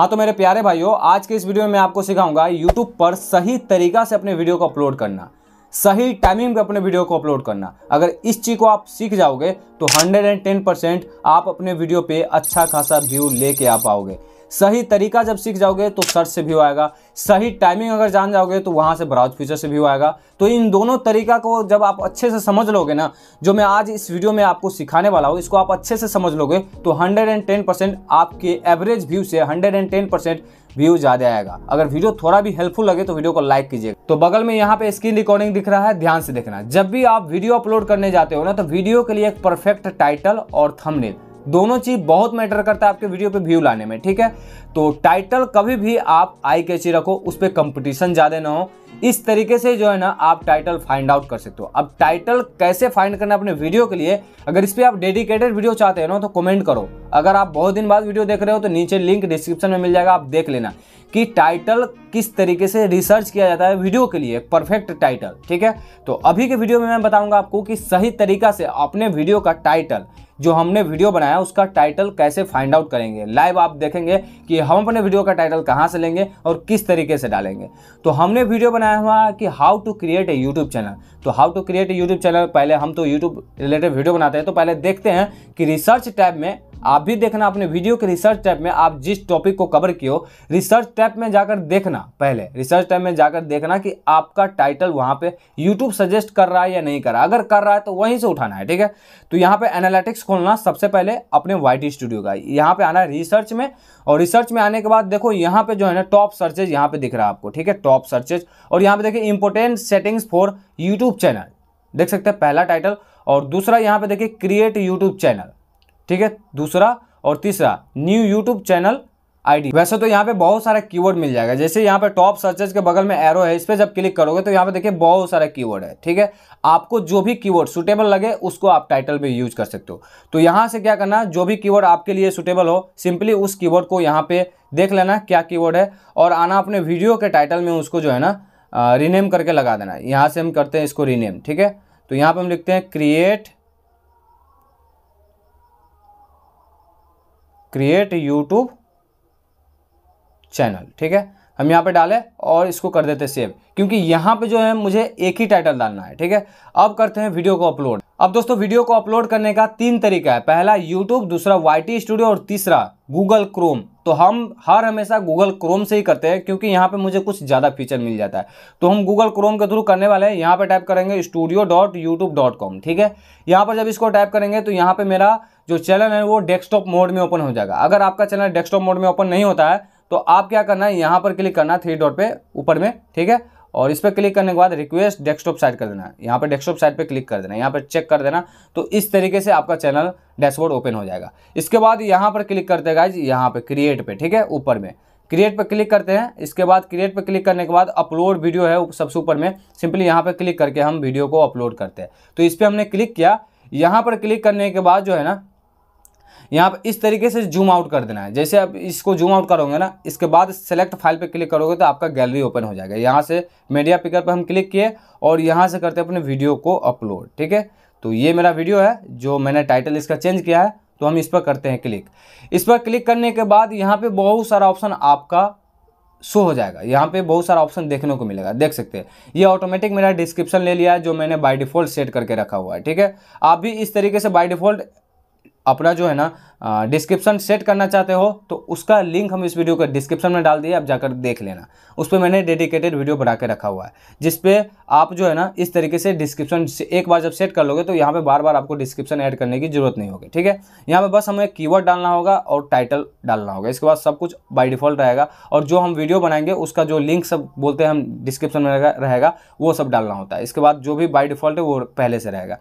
हाँ तो मेरे प्यारे भाइयों आज के इस वीडियो में मैं आपको सिखाऊंगा यूट्यूब पर सही तरीका से अपने वीडियो को अपलोड करना सही टाइमिंग पे अपने वीडियो को अपलोड करना अगर इस चीज़ को आप सीख जाओगे तो 110 परसेंट आप अपने वीडियो पे अच्छा खासा व्यू लेके आ पाओगे सही तरीका जब सीख जाओगे तो सर्च से व्यू आएगा सही टाइमिंग अगर जान जाओगे तो वहाँ से ब्राउज फीचर से व्यू आएगा तो इन दोनों तरीका को जब आप अच्छे से समझ लोगे ना जो मैं आज इस वीडियो में आपको सिखाने वाला हूँ इसको आप अच्छे से समझ लोगे तो हंड्रेड आपके एवरेज व्यू से हंड्रेड व्यू ज़्यादा आएगा अगर वीडियो थोड़ा भी हेल्पफुल लगे तो वीडियो को लाइक कीजिएगा तो बगल में यहाँ पे स्क्रीन रिकॉर्डिंग दिख रहा है ध्यान से देखना जब भी आप वीडियो अपलोड करने जाते हो ना तो वीडियो के लिए एक परफेक्ट टाइटल और थंबनेल दोनों चीज़ बहुत मैटर करता है आपके वीडियो पे व्यू लाने में ठीक है तो टाइटल कभी भी आप आई कैची रखो उस पर कंपटीशन ज़्यादा ना हो इस तरीके से जो है ना आप टाइटल फाइंड आउट कर सकते हो अब टाइटल कैसे फाइंड करना अपने वीडियो के लिए अगर इस पर आप डेडिकेटेड वीडियो चाहते हो ना तो कमेंट करो अगर आप बहुत दिन बाद वीडियो देख रहे हो तो नीचे लिंक डिस्क्रिप्शन में मिल जाएगा आप देख लेना कि टाइटल किस तरीके से रिसर्च किया जाता है वीडियो के लिए परफेक्ट टाइटल ठीक है तो अभी के वीडियो में मैं बताऊंगा आपको कि सही तरीका से अपने वीडियो का टाइटल जो हमने वीडियो बनाया उसका टाइटल कैसे फाइंड आउट करेंगे लाइव आप देखेंगे कि हम अपने वीडियो का टाइटल कहाँ से लेंगे और किस तरीके से डालेंगे तो हमने वीडियो बनाया हुआ कि how to create a YouTube channel तो how to create a YouTube channel पहले हम तो यूट्यूब रिलेटेड वीडियो बनाते हैं तो पहले देखते हैं कि रिसर्च टैब में आप भी देखना अपने वीडियो के रिसर्च टैब में आप जिस टॉपिक को कवर किए हो रिसर्च टैब में जाकर देखना पहले रिसर्च टैब में जाकर देखना कि आपका टाइटल वहाँ पे यूट्यूब सजेस्ट कर रहा है या नहीं कर रहा अगर कर रहा है तो वहीं से उठाना है ठीक है तो यहाँ पे एनालिटिक्स खोलना सबसे पहले अपने वाइट स्टूडियो का यहाँ पे आना है रिसर्च में और रिसर्च में आने के बाद देखो यहाँ पे जो है ना टॉप सर्चेज यहाँ पे दिख रहा है आपको ठीक है टॉप सर्चेज और यहाँ पे देखिए important settings for YouTube channel देख सकते हैं पहला टाइटल और दूसरा यहाँ पे देखिए क्रिएट यूट्यूब चैनल ठीक है दूसरा और तीसरा न्यू यूट्यूब चैनल आईडी वैसे तो यहाँ पे बहुत सारा कीवर्ड मिल जाएगा जैसे यहाँ पे टॉप सर्चेज के बगल में एरो है इस पर जब क्लिक करोगे तो यहाँ पे देखिए बहुत सारा कीवर्ड है ठीक है आपको जो भी कीवर्ड सुटेबल लगे उसको आप टाइटल में यूज कर सकते हो तो यहाँ से क्या करना जो भी कीवर्ड आपके लिए सुटेबल हो सिंपली उस कीवर्ड को यहाँ पे देख लेना क्या कीवर्ड है और आना अपने वीडियो के टाइटल में उसको जो है ना रीनेम करके लगा देना यहाँ से हम करते हैं इसको रीनेम ठीक है तो यहाँ पर हम लिखते हैं क्रिएट क्रिएट यूट्यूब चैनल ठीक है हम यहाँ पे डालें और इसको कर देते सेव क्योंकि यहाँ पे जो है मुझे एक ही टाइटल डालना है ठीक है अब करते हैं वीडियो को अपलोड अब दोस्तों वीडियो को अपलोड करने का तीन तरीका है पहला यूट्यूब दूसरा वाई स्टूडियो और तीसरा गूगल क्रोम तो हम हर हमेशा गूगल क्रोम से ही करते हैं क्योंकि यहाँ पे मुझे कुछ ज़्यादा फीचर मिल जाता है तो हम गूगल क्रोम के थ्रू करने वाले हैं यहाँ पे टाइप करेंगे studio dot YouTube dot com ठीक है यहाँ पर जब इसको टाइप करेंगे तो यहाँ पे मेरा जो चैनल है वो डेस्कटॉप मोड में ओपन हो जाएगा अगर आपका चैनल डेस्कटॉप मोड में ओपन नहीं होता है तो आप क्या करना है यहाँ पर क्लिक करना है थ्री डॉट पे ऊपर में ठीक है और इस पर क्लिक करने के बाद रिक्वेस्ट डेस्कटॉप साइड कर देना है यहाँ पर डेस्कटॉप साइड पे क्लिक कर देना है यहाँ पर चेक कर देना तो इस तरीके से आपका चैनल डैशबोर्ड ओपन हो जाएगा इसके बाद यहाँ पर क्लिक करते गाइज यहाँ पर क्रिएट पर ठीक है ऊपर में क्रिएट पर क्लिक करते हैं इसके बाद क्रिएट पर क्लिक करने के बाद अपलोड वीडियो है सबसे ऊपर में सिंपली यहाँ पर क्लिक करके हम वीडियो को अपलोड करते हैं तो इस पर हमने क्लिक किया यहाँ पर क्लिक करने के बाद जो है ना यहाँ पर इस तरीके से जूम आउट कर देना है जैसे आप इसको जूम आउट करोगे ना इसके बाद सेलेक्ट फाइल पे क्लिक करोगे तो आपका गैलरी ओपन हो जाएगा यहाँ से मीडिया पिकर पर हम क्लिक किए और यहाँ से करते अपने वीडियो को अपलोड ठीक है तो ये मेरा वीडियो है जो मैंने टाइटल इसका चेंज किया है तो हम इस पर करते हैं क्लिक इस पर क्लिक करने के बाद यहाँ पे बहुत सारा ऑप्शन आपका शो हो जाएगा यहाँ पे बहुत सारा ऑप्शन देखने को मिलेगा देख सकते हैं ये ऑटोमेटिक मेरा डिस्क्रिप्शन ले लिया है जो मैंने बाय डिफ़ॉल्ट सेट करके रखा हुआ है ठीक है आप भी इस तरीके से बाय डिफ़ॉल्ट अपना जो है ना डिस्क्रिप्शन सेट करना चाहते हो तो उसका लिंक हम इस वीडियो के डिस्क्रिप्शन में डाल दिए आप जाकर देख लेना उस पर मैंने डेडिकेटेड वीडियो बना के रखा हुआ है जिसपे आप जो है ना इस तरीके से डिस्क्रिप्शन एक बार जब सेट कर लोगे तो यहाँ पे बार बार आपको डिस्क्रिप्शन ऐड करने की जरूरत नहीं होगी ठीक है यहाँ पर बस हमें कीवर्ड डालना होगा और टाइटल डालना होगा इसके बाद सब कुछ बाई डिफॉल्ट रहेगा और जो हम वीडियो बनाएंगे उसका जो लिंक सब बोलते हैं हम डिस्क्रिप्शन में रहेगा वो सब डालना होता है इसके बाद जो भी बाई डिफॉल्ट है वो पहले से रहेगा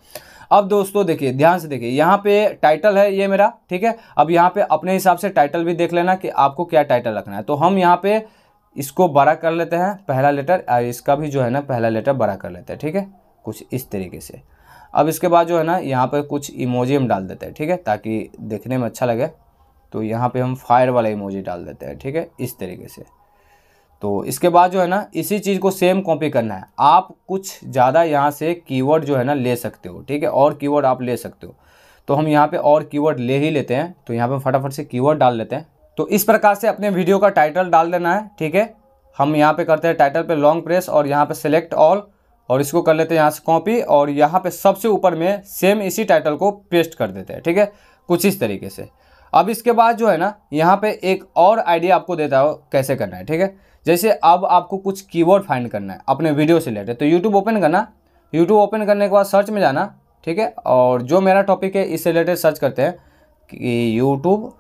अब दोस्तों देखिए ध्यान से देखिए यहाँ पे टाइटल है ये मेरा ठीक है अब यहाँ पे अपने हिसाब से टाइटल भी देख लेना कि आपको क्या टाइटल रखना है तो हम यहाँ पे इसको बड़ा कर लेते हैं पहला लेटर इसका भी जो है ना पहला लेटर बड़ा कर लेते हैं ठीक है कुछ इस तरीके से अब इसके बाद जो है ना यहाँ पर कुछ इमोजी हम डाल देते हैं ठीक है ताकि देखने में अच्छा लगे तो यहाँ पर हम फायर वाला इमोजी डाल देते हैं ठीक है इस तरीके से तो इसके बाद जो है ना इसी चीज़ को सेम कॉपी करना है आप कुछ ज़्यादा यहाँ से कीवर्ड जो है ना ले सकते हो ठीक है और कीवर्ड आप ले सकते हो तो हम यहाँ पे और कीवर्ड ले ही लेते हैं तो यहाँ पे फटाफट से कीवर्ड डाल लेते हैं तो इस प्रकार से अपने वीडियो का टाइटल डाल देना है ठीक है हम यहाँ पर करते हैं टाइटल पर लॉन्ग प्रेस और यहाँ पर सेलेक्ट ऑल और इसको कर लेते हैं यहाँ से कॉपी और यहाँ पर सबसे ऊपर में सेम इसी टाइटल को पेस्ट कर देते हैं ठीक है कुछ इस तरीके से अब इसके बाद जो है ना यहाँ पर एक और आइडिया आपको देता हो कैसे करना है ठीक है जैसे अब आपको कुछ कीवर्ड फाइंड करना है अपने वीडियो से रिलेटेड तो यूट्यूब ओपन करना यूट्यूब ओपन करने के बाद सर्च में जाना ठीक है और जो मेरा टॉपिक है इससे रिलेटेड सर्च करते हैं कि यूट्यूब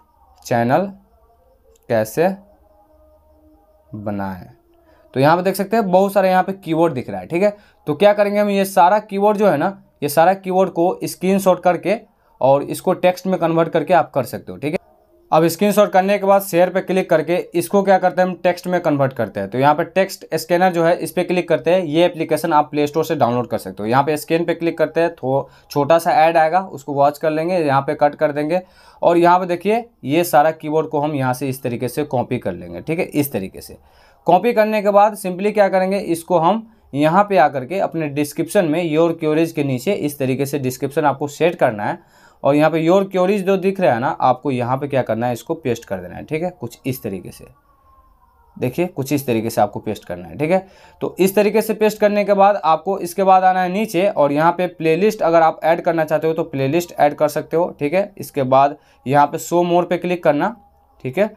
चैनल कैसे बनाए तो यहाँ पे देख सकते हैं बहुत सारे यहाँ पे कीवर्ड दिख रहा है ठीक है तो क्या करेंगे हम ये सारा कीवर्ड जो है ना ये सारा कीवर्ड को स्क्रीनशॉट करके और इसको टेक्स्ट में कन्वर्ट करके आप कर सकते हो ठीक है अब स्क्रीनशॉट करने के बाद शेयर पे क्लिक करके इसको क्या करते हैं हम टेक्स्ट में कन्वर्ट करते हैं तो यहाँ पे टेक्स्ट स्कैनर जो है इस पर क्लिक करते हैं ये एप्लीकेशन आप प्ले स्टोर से डाउनलोड कर सकते हो यहाँ पे स्कैन पे क्लिक करते हैं तो छोटा सा ऐड आएगा उसको वॉच कर लेंगे यहाँ पे कट कर देंगे और यहाँ पर देखिए ये सारा की को हम यहाँ से इस तरीके से कॉपी कर लेंगे ठीक है इस तरीके से कॉपी करने के बाद सिंपली क्या करेंगे इसको हम यहाँ पर आकर के अपने डिस्क्रिप्शन में योर क्योरेज के नीचे इस तरीके से डिस्क्रिप्शन आपको सेट करना है और यहाँ पे योर क्योरीज जो दिख रहा है ना आपको यहाँ पे क्या करना है इसको पेस्ट कर देना है ठीक है कुछ इस तरीके से देखिए कुछ इस तरीके से आपको पेस्ट करना है ठीक है तो इस तरीके से पेस्ट करने के बाद आपको इसके बाद आना है नीचे और यहाँ पे प्लेलिस्ट अगर आप ऐड करना चाहते हो तो प्लेलिस्ट ऐड कर सकते हो ठीक है इसके बाद यहाँ पे शो मोर पे क्लिक करना ठीक है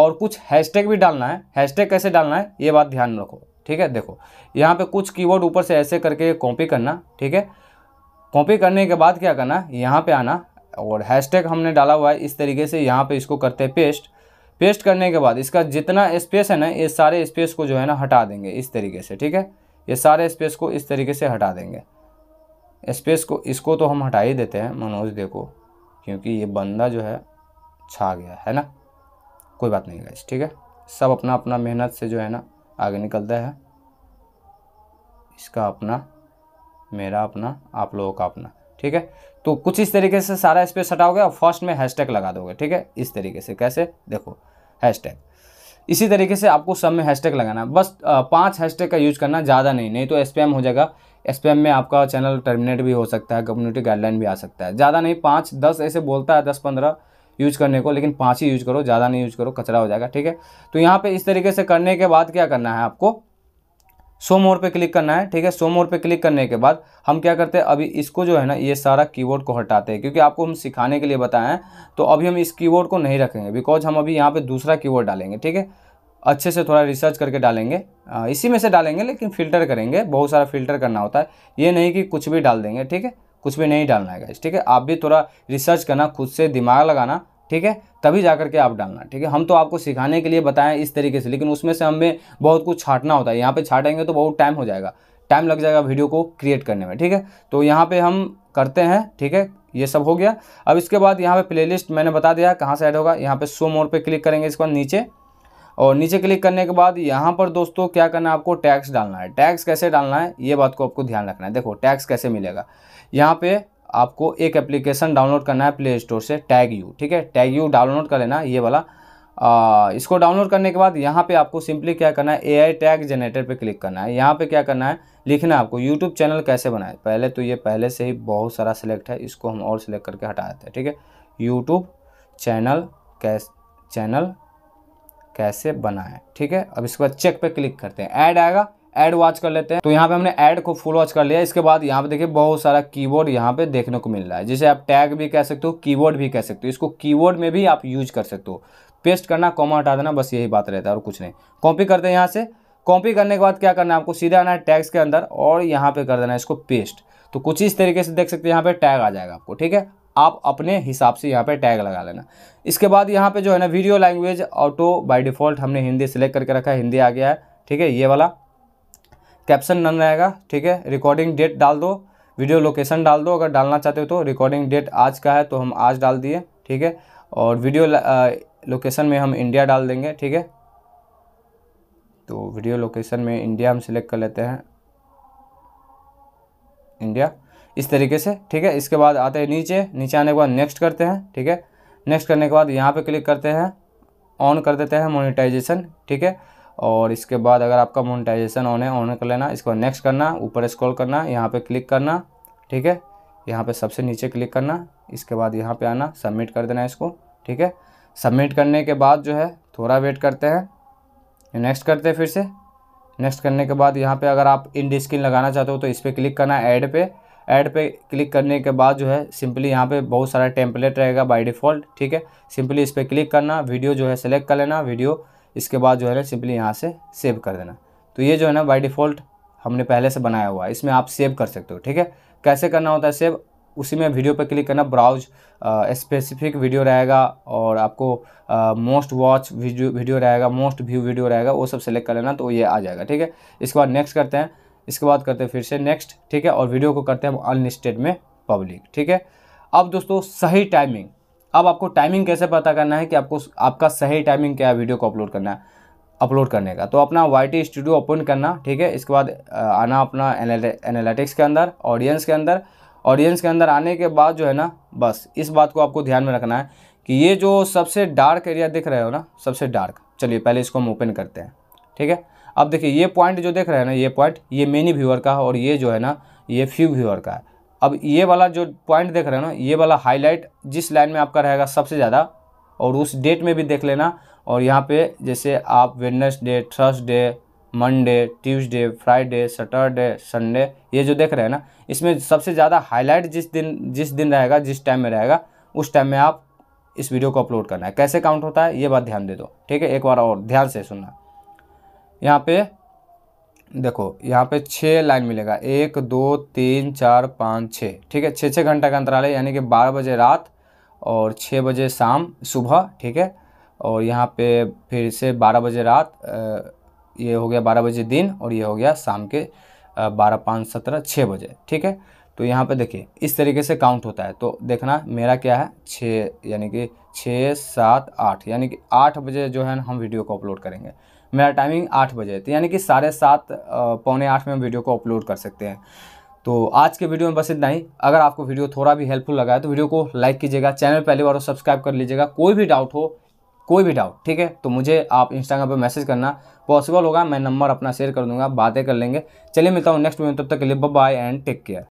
और कुछ हैशटैग भी डालना है हैशटैग कैसे डालना है ये बात ध्यान रखो ठीक है देखो यहाँ पे कुछ कीवर्ड ऊपर से ऐसे करके कॉपी करना ठीक है कॉपी करने के बाद क्या करना यहाँ पे आना और हैशटैग हमने डाला हुआ है इस तरीके से यहाँ पे इसको करते हैं पेस्ट पेस्ट करने के बाद इसका जितना स्पेस है ना ये सारे स्पेस को जो है ना हटा देंगे इस तरीके से ठीक है ये सारे स्पेस को इस तरीके से हटा देंगे स्पेस को इसको तो हम हटा ही देते हैं मनोज देखो क्योंकि ये बंदा जो है छा गया है ना कोई बात नहीं गाइस ठीक है सब अपना अपना मेहनत से जो है ना आगे निकलता है इसका अपना मेरा अपना आप लोगों का अपना ठीक है तो कुछ इस तरीके से सारा स्पेस हटाओगे और फर्स्ट में हैशटैग लगा दोगे ठीक है इस तरीके से कैसे देखो हैशटैग इसी तरीके से आपको सब में हैशटैग लगाना है बस पाँच हैशटैग का यूज करना ज़्यादा नहीं नहीं तो स्पैम हो जाएगा स्पैम में आपका चैनल टर्मिनेट भी हो सकता है कम्युनिटी गाइडलाइन भी आ सकता है ज़्यादा नहीं पाँच दस ऐसे बोलता है दस पंद्रह यूज करने को लेकिन पाँच ही यूज करो ज़्यादा नहीं यूज करो कचरा हो जाएगा ठीक है तो यहाँ पर इस तरीके से करने के बाद क्या करना है आपको सो मोर पे क्लिक करना है ठीक है सो मोर पे क्लिक करने के बाद हम क्या करते हैं अभी इसको जो है ना ये सारा कीबोर्ड को हटाते हैं क्योंकि आपको हम सिखाने के लिए बताएं तो अभी हम इस कीबोर्ड को नहीं रखेंगे बिकॉज हम अभी यहाँ पे दूसरा कीबोर्ड डालेंगे ठीक है अच्छे से थोड़ा रिसर्च करके डालेंगे आ, इसी में से डालेंगे लेकिन फ़िल्टर करेंगे बहुत सारा फ़िल्टर करना होता है ये नहीं कि कुछ भी डाल देंगे ठीक है कुछ भी नहीं डालना है ठीक है आप भी थोड़ा रिसर्च करना खुद से दिमाग लगाना ठीक है तभी जा करके आप डालना ठीक है हम तो आपको सिखाने के लिए बताएं इस तरीके से लेकिन उसमें से हमें बहुत कुछ छाटना होता है यहाँ पर छाटेंगे तो बहुत टाइम हो जाएगा टाइम लग जाएगा वीडियो को क्रिएट करने में ठीक है तो यहाँ पर हम करते हैं ठीक है ये सब हो गया अब इसके बाद यहाँ पे प्लेलिस्ट मैंने बता दिया कहाँ से ऐड होगा यहाँ पे शो मोड पे क्लिक करेंगे इसके बाद नीचे और नीचे क्लिक करने के बाद यहाँ पर दोस्तों क्या करना है आपको टैक्स डालना है टैक्स कैसे डालना है ये बात को आपको ध्यान रखना है देखो टैक्स कैसे मिलेगा यहाँ पे आपको एक एप्लीकेशन डाउनलोड करना है प्ले स्टोर से टैग यू ठीक है टैग यू डाउनलोड कर लेना ये वाला आ, इसको डाउनलोड करने के बाद यहाँ पे आपको सिंपली क्या करना है एआई टैग जनरेटर पे क्लिक करना है यहाँ पे क्या करना है लिखना है आपको यूट्यूब चैनल कैसे बनाए पहले तो ये पहले से ही बहुत सारा सिलेक्ट है इसको हम और सिलेक्ट करके हटा देते हैं ठीक है यूट्यूब चैनल कैस चैनल कैसे बनाए ठीक है अब इसके बाद चेक पर क्लिक करते हैं ऐड आएगा एड वॉच कर लेते हैं तो यहाँ पे हमने एड को फुल वॉच कर लिया इसके बाद यहाँ पे देखिए बहुत सारा कीबोर्ड यहाँ पे देखने को मिल रहा है जिसे आप टैग भी कह सकते हो कीबोर्ड भी कह सकते हो इसको कीबोर्ड में भी आप यूज कर सकते हो पेस्ट करना कॉमा हटा देना बस यही बात रहता है और कुछ नहीं कॉपी करते हैं यहाँ से कॉपी करने के बाद क्या करना है आपको सीधा आना है टैग्स के अंदर और यहाँ पे कर देना है इसको पेस्ट तो कुछ इस तरीके से देख सकते हैं यहाँ पे टैग आ जाएगा आपको ठीक है आप अपने हिसाब से यहाँ पे टैग लगा लेना इसके बाद यहाँ पे जो है ना video language auto by default हमने हिंदी सेलेक्ट करके रखा है हिंदी आ गया है ठीक है ये वाला कैप्शन नन रहेगा ठीक है रिकॉर्डिंग डेट डाल दो वीडियो लोकेशन डाल दो अगर डालना चाहते हो तो रिकॉर्डिंग डेट आज का है तो हम आज डाल दिए ठीक है और वीडियो लोकेशन में हम इंडिया डाल देंगे ठीक है तो वीडियो लोकेशन में इंडिया हम सिलेक्ट कर लेते हैं इंडिया इस तरीके से ठीक है इसके बाद आते हैं नीचे नीचे आने के बाद नेक्स्ट करते हैं ठीक है नेक्स्ट करने के बाद यहाँ पे क्लिक करते हैं ऑन कर देते हैं मोनिटाइजेशन ठीक है और इसके बाद अगर आपका मोनिटाइजेशन है ऑन कर लेना इसको नेक्स्ट करना ऊपर स्क्रॉल करना यहाँ पे क्लिक करना ठीक है यहाँ पे सबसे नीचे क्लिक करना इसके बाद यहाँ पे आना सबमिट कर देना इसको ठीक है सबमिट करने के बाद जो है थोड़ा वेट करते हैं नेक्स्ट करते हैं फिर से नेक्स्ट करने के बाद यहाँ पर अगर आप इन स्किन लगाना चाहते हो तो इस पर क्लिक करना ऐड पे ऐड पे क्लिक करने के बाद जो है सिंपली यहाँ पे बहुत सारा टेम्पलेट रहेगा बाय डिफ़ॉल्ट ठीक है सिंपली इस पर क्लिक करना वीडियो जो है सेलेक्ट कर लेना वीडियो इसके बाद जो है ना सिंपली यहाँ से सेव कर देना तो ये जो है ना बाई डिफ़ॉल्ट हमने पहले से बनाया हुआ है इसमें आप सेव कर सकते हो ठीक है कैसे करना होता है सेव उसी में वीडियो पर क्लिक करना ब्राउज स्पेसिफिक वीडियो रहेगा और आपको मोस्ट वॉच वीडियो वीडियो रहेगा मोस्ट व्यू वीडियो रहेगा वो सब सेलेक्ट कर लेना तो ये आ जाएगा ठीक है इसके बाद नेक्स्ट करते हैं इसके बाद करते हैं फिर से नेक्स्ट ठीक है और वीडियो को करते हैं हम अनलिस्टेड में पब्लिक ठीक है अब दोस्तों सही टाइमिंग अब आपको टाइमिंग कैसे पता करना है कि आपको आपका सही टाइमिंग क्या है वीडियो को अपलोड करना है अपलोड करने का तो अपना वाई टी स्टूडियो ओपन करना ठीक है इसके बाद आना अपना एनालिटिक्स के अंदर ऑडियंस के अंदर ऑडियंस के अंदर आने के बाद जो है ना बस इस बात को आपको ध्यान में रखना है कि ये जो सबसे डार्क एरिया दिख रहे हो ना सबसे डार्क चलिए पहले इसको हम ओपन करते हैं ठीक है अब देखिए ये पॉइंट जो देख रहे हैं ना ये पॉइंट ये मेनी व्यूअर का है और ये जो है ना ये फ्यू व्यूअर का है अब ये वाला जो पॉइंट देख रहे हो ना ये वाला हाईलाइट जिस लाइन में आपका रहेगा सबसे ज़्यादा और उस डेट में भी देख लेना और यहाँ पे जैसे आप Wednesday Thursday Monday Tuesday Friday Saturday Sunday ये जो देख रहे हैं ना इसमें सबसे ज़्यादा हाईलाइट जिस दिन जिस दिन रहेगा जिस टाइम में रहेगा उस टाइम में आप इस वीडियो को अपलोड करना है कैसे काउंट होता है ये बात ध्यान दे दो ठीक है एक बार और ध्यान से सुनना यहाँ पे देखो यहाँ पे छः लाइन मिलेगा एक दो तीन चार पाँच छः ठीक है छः छः घंटा का अंतराल है यानी कि बारह बजे रात और छः बजे शाम सुबह ठीक है और यहाँ पे फिर से बारह बजे रात ये हो गया बारह बजे दिन और ये हो गया शाम के बारह पाँच सत्रह छः बजे ठीक है तो यहाँ पे देखिए इस तरीके से काउंट होता है तो देखना मेरा क्या है छः यानी कि छः सात आठ यानी कि आठ बजे जो है हम वीडियो को अपलोड करेंगे मेरा टाइमिंग आठ बजे तो यानी कि साढ़े सात पौने आठ में हम वीडियो को अपलोड कर सकते हैं तो आज के वीडियो में बस इतना ही अगर आपको वीडियो थोड़ा भी हेल्पफुल लगा है तो वीडियो को लाइक कीजिएगा चैनल पहली बार सब्सक्राइब कर लीजिएगा कोई भी डाउट हो कोई भी डाउट ठीक है तो मुझे आप इंस्टाग्राम पर मैसेज करना पॉसिबल होगा मैं नंबर अपना शेयर कर दूंगा बातें कर लेंगे चलिए मिलता हूँ नेक्स्ट वीडियो तब तक के लिए बाय एंड टेक केयर